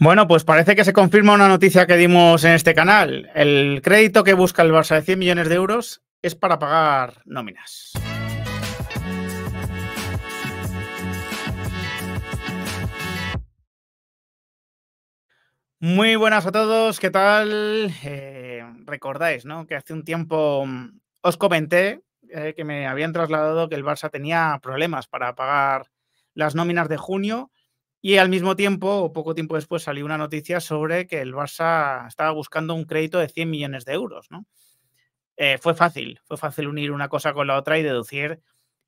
Bueno, pues parece que se confirma una noticia que dimos en este canal. El crédito que busca el Barça de 100 millones de euros es para pagar nóminas. Muy buenas a todos, ¿qué tal? Eh, recordáis, ¿no? Que hace un tiempo mm, os comenté eh, que me habían trasladado que el Barça tenía problemas para pagar las nóminas de junio y al mismo tiempo, o poco tiempo después, salió una noticia sobre que el Barça estaba buscando un crédito de 100 millones de euros. ¿no? Eh, fue fácil, fue fácil unir una cosa con la otra y deducir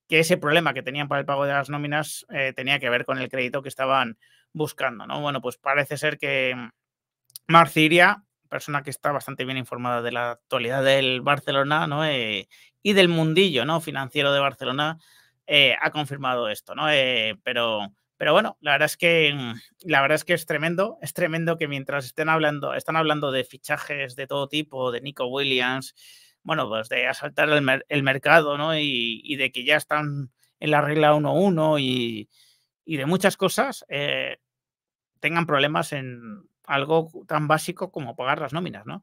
que ese problema que tenían para el pago de las nóminas eh, tenía que ver con el crédito que estaban buscando. ¿no? Bueno, pues parece ser que Marciria, persona que está bastante bien informada de la actualidad del Barcelona ¿no? Eh, y del mundillo ¿no? financiero de Barcelona, ha confirmado esto. ¿no? pero pero bueno, la verdad es que mm, la verdad es que es tremendo, es tremendo que mientras estén hablando, están hablando de fichajes de todo tipo, de Nico Williams, bueno, pues de asaltar el, mercado, ¿no? Y, de que ya están en la regla 1-1 y, de muchas cosas, eh, tengan problemas en algo tan básico como pagar las nóminas, ¿no?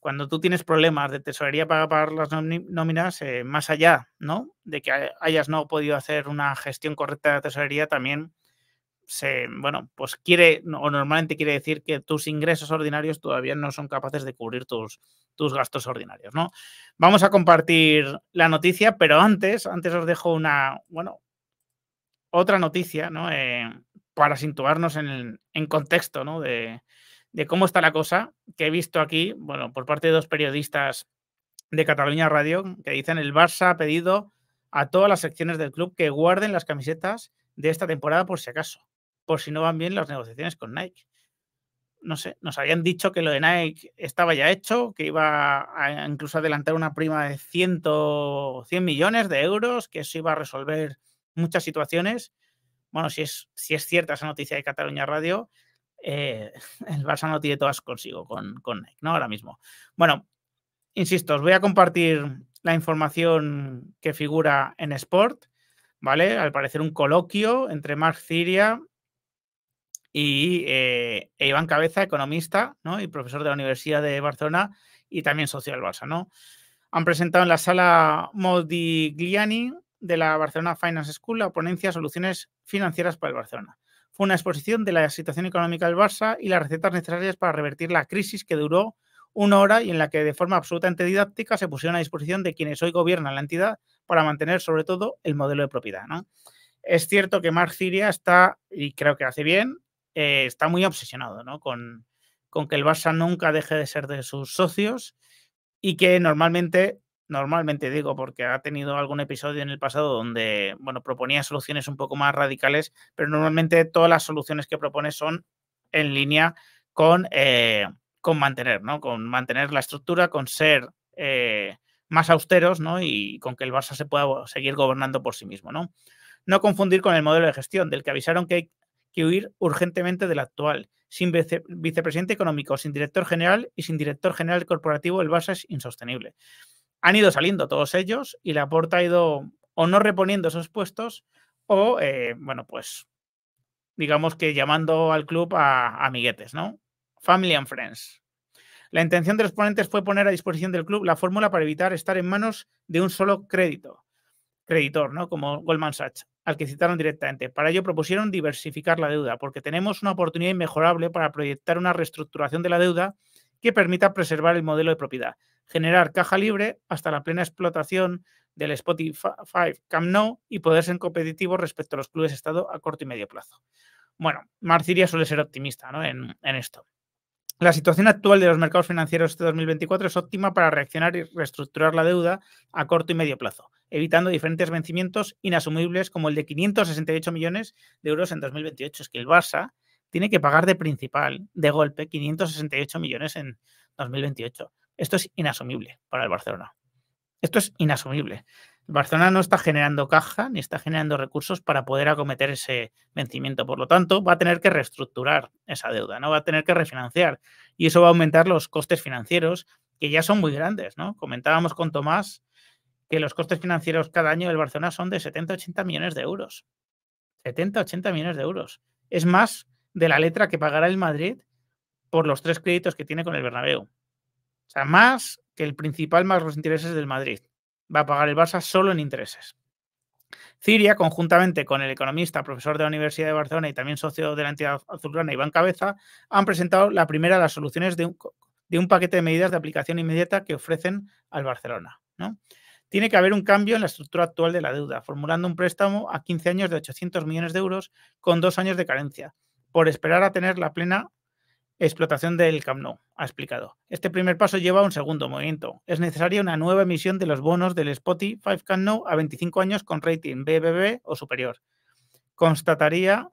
Cuando tú tienes problemas de tesorería para pagar las nóminas, eh, más allá, ¿no? De que hayas no podido hacer una gestión correcta de tesorería, también se, bueno, pues quiere o normalmente quiere decir que tus ingresos ordinarios todavía no son capaces de cubrir tus, tus gastos ordinarios, ¿no? Vamos a compartir la noticia, pero antes, antes os dejo una, bueno, otra noticia, ¿no? Eh, para situarnos en, contexto, ¿no? De, de cómo está la cosa, que he visto aquí, bueno, por parte de dos periodistas de Cataluña Radio, que dicen el Barça ha pedido a todas las secciones del club que guarden las camisetas de esta temporada por si acaso por si no van bien las negociaciones con Nike. No sé, nos habían dicho que lo de Nike estaba ya hecho, que iba a incluso adelantar una prima de 100, 100 millones de euros, que eso iba a resolver muchas situaciones. Bueno, si es, si es cierta esa noticia de Cataluña Radio, eh, el Barça no tiene todas consigo con, con Nike, ¿no? Ahora mismo. Bueno, insisto, os voy a compartir la información que figura en Sport, ¿vale? Al parecer un coloquio entre Mark Ciria y eh, e Iván Cabeza, economista y profesor de la Universidad de Barcelona y también socio del Barça. ¿no? Han presentado en la sala Modigliani de la Barcelona Finance School la ponencia Soluciones Financieras para el Barcelona. Fue una exposición de la situación económica del Barça y las recetas necesarias para revertir la crisis que duró una hora y en la que de forma absolutamente didáctica se pusieron a disposición de quienes hoy gobiernan la entidad para mantener sobre todo el modelo de propiedad. Es cierto que Marc Ciria está, y creo que hace bien, eh, está muy obsesionado ¿no? con, con que el Barça nunca deje de ser de sus socios y que normalmente, normalmente digo, porque ha tenido algún episodio en el pasado donde, bueno, proponía soluciones un poco más radicales, pero normalmente todas las soluciones que propone son en línea con, eh, con mantener, ¿no? Con mantener la estructura, con ser eh, más austeros, ¿no? Y con que el Barça se pueda seguir gobernando por sí mismo, ¿no? No confundir con el modelo de gestión, del que avisaron que que huir urgentemente del actual. Sin vicepresidente económico, sin director general y sin director general corporativo, el Barça es insostenible. Han ido saliendo todos ellos y la porta ha ido o no reponiendo esos puestos o, eh, bueno, pues digamos que llamando al club a, a amiguetes, ¿no? Family and friends. La intención de los ponentes fue poner a disposición del club la fórmula para evitar estar en manos de un solo crédito, creditor, ¿no? Como Goldman Sachs al que citaron directamente. Para ello propusieron diversificar la deuda, porque tenemos una oportunidad inmejorable para proyectar una reestructuración de la deuda que permita preservar el modelo de propiedad, generar caja libre hasta la plena explotación del Spotify Camp Nou y poder ser competitivos respecto a los clubes de Estado a corto y medio plazo. Bueno, Marciria suele ser optimista en esto. La situación actual de los mercados financieros de este 2024 es óptima para reaccionar y reestructurar la deuda a corto y medio plazo evitando diferentes vencimientos inasumibles como el de 568 millones de euros en 2028. Es que el Barça tiene que pagar de principal, de golpe, 568 millones en 2028. Esto es inasumible para el Barcelona. Esto es inasumible. El Barcelona no está generando caja ni está generando recursos para poder acometer ese vencimiento. Por lo tanto, va a tener que reestructurar esa deuda, ¿no? Va a tener que refinanciar. Y eso va a aumentar los costes financieros, que ya son muy grandes, ¿no? Comentábamos con Tomás que los costes financieros cada año del Barcelona son de 70-80 millones de euros. 70-80 millones de euros. Es más de la letra que pagará el Madrid por los tres créditos que tiene con el Bernabéu. O sea, más que el principal más los intereses del Madrid. Va a pagar el Barça solo en intereses. Ciria, conjuntamente con el economista, profesor de la Universidad de Barcelona y también socio de la entidad azulgrana Iván Cabeza, han presentado la primera de las soluciones de un, de un paquete de medidas de aplicación inmediata que ofrecen al Barcelona. ¿no? Tiene que haber un cambio en la estructura actual de la deuda, formulando un préstamo a 15 años de 800 millones de euros con dos años de carencia, por esperar a tener la plena explotación del Camp ha explicado. Este primer paso lleva a un segundo movimiento. Es necesaria una nueva emisión de los bonos del Spotify Camp Nou a 25 años con rating BBB o superior. Constataría,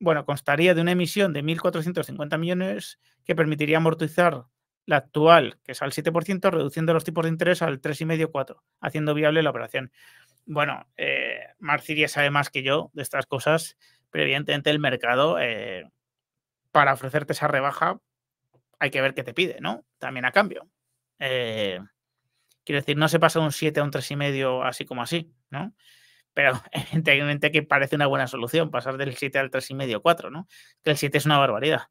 bueno, constaría de una emisión de 1.450 millones que permitiría amortizar la actual, que es al 7%, reduciendo los tipos de interés al 3,5-4, haciendo viable la operación. Bueno, eh, Marciria sabe más que yo de estas cosas, pero evidentemente el mercado, eh, para ofrecerte esa rebaja, hay que ver qué te pide, ¿no? También a cambio. Eh, quiero decir, no se pasa de un 7 a un 3,5 así como así, ¿no? Pero evidentemente que parece una buena solución pasar del 7 al 3,5, 4, ¿no? Que el 7 es una barbaridad.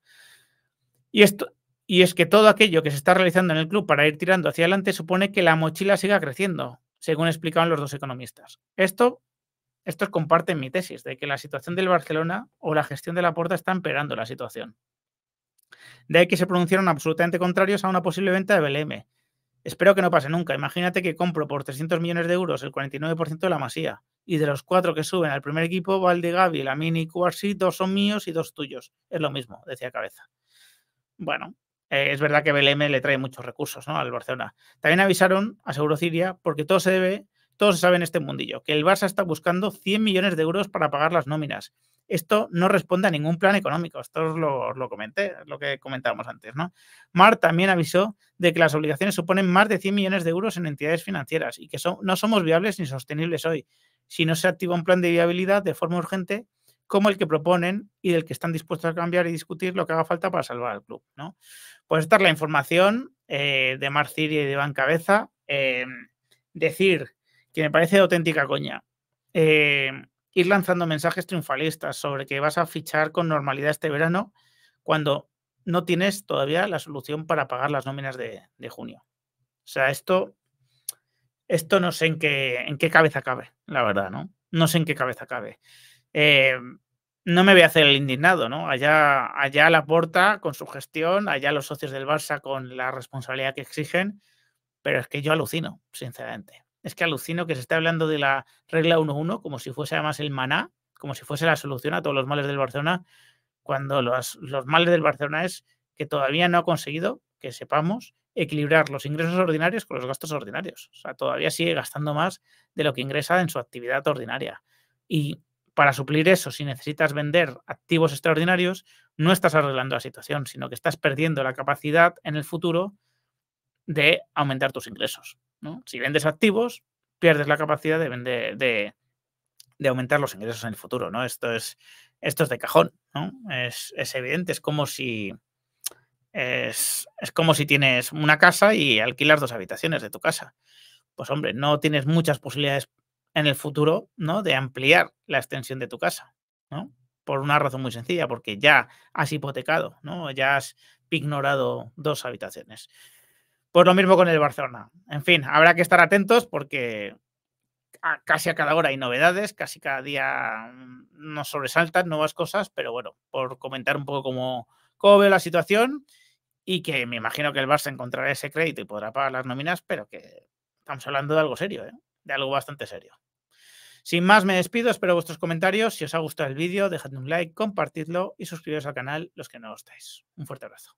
Y esto, y es que todo aquello que se está realizando en el club para ir tirando hacia adelante supone que la mochila siga creciendo, según explicaban los dos economistas. Esto, estos comparten mi tesis de que la situación del Barcelona o la gestión de la puerta está empeorando la situación. De ahí que se pronunciaron absolutamente contrarios a una posible venta de BLM. Espero que no pase nunca. Imagínate que compro por 300 millones de euros el 49% de la masía y de los cuatro que suben al primer equipo, Valdegavi, la Mini y dos son míos y dos tuyos. Es lo mismo, decía Cabeza. Bueno, eh, es verdad que BLM le trae muchos recursos al Barcelona. También avisaron, a Ciria, porque todo se debe, se sabe en este mundillo, que el Barça está buscando 100 millones de euros para pagar las nóminas. Esto no responde a ningún plan económico. Esto os lo, comenté, lo que comentábamos antes, ¿no? Mar también avisó de que las obligaciones suponen más de 100 millones de euros en entidades financieras y que son, no somos viables ni sostenibles hoy si no se activa un plan de viabilidad de forma urgente como el que proponen y del que están dispuestos a cambiar y discutir lo que haga falta para salvar al club. ¿no? Pues esta es la información eh, de Marciri y de Iván Cabeza. Eh, decir que me parece auténtica coña. Eh, ir lanzando mensajes triunfalistas sobre que vas a fichar con normalidad este verano cuando no tienes todavía la solución para pagar las nóminas de, junio. O sea, esto, esto no sé en qué, en qué cabeza cabe, la verdad, ¿no? No sé en qué cabeza cabe. Eh, no me voy a hacer el indignado, ¿no? Allá, allá la porta con su gestión, allá los socios del Barça con la responsabilidad que exigen, pero es que yo alucino, sinceramente. Es que alucino que se esté hablando de la regla 1-1 como si fuese además el maná, como si fuese la solución a todos los males del Barcelona, cuando los, los males del Barcelona es que todavía no ha conseguido, que sepamos, equilibrar los ingresos ordinarios con los gastos ordinarios. O sea, todavía sigue gastando más de lo que ingresa en su actividad ordinaria. Y para suplir eso, si necesitas vender activos extraordinarios, no estás arreglando la situación, sino que estás perdiendo la capacidad en el futuro de aumentar tus ingresos. Si vendes activos, pierdes la capacidad de, vender, de, aumentar los ingresos en el futuro. ¿no? Esto, es, esto es de cajón, ¿no? es, evidente, es como si... Es, es, como si tienes una casa y alquilas dos habitaciones de tu casa. Pues hombre, no tienes muchas posibilidades en el futuro, ¿no? De ampliar la extensión de tu casa, ¿no? Por una razón muy sencilla, porque ya has hipotecado, ¿no? Ya has ignorado dos habitaciones. Pues lo mismo con el Barcelona. En fin, habrá que estar atentos porque casi a cada hora hay novedades, casi cada día mm, nos sobresaltan nuevas cosas, pero bueno, por comentar un poco cómo, cómo veo la situación y que me imagino que el Barça encontrará ese crédito y podrá pagar las nóminas, pero que estamos hablando de algo serio, ¿eh? de algo bastante serio. Sin más, me despido, espero vuestros comentarios. Si os ha gustado el vídeo, dejadme un like, compartidlo y suscribiros al canal los que no lo estáis. Un fuerte abrazo.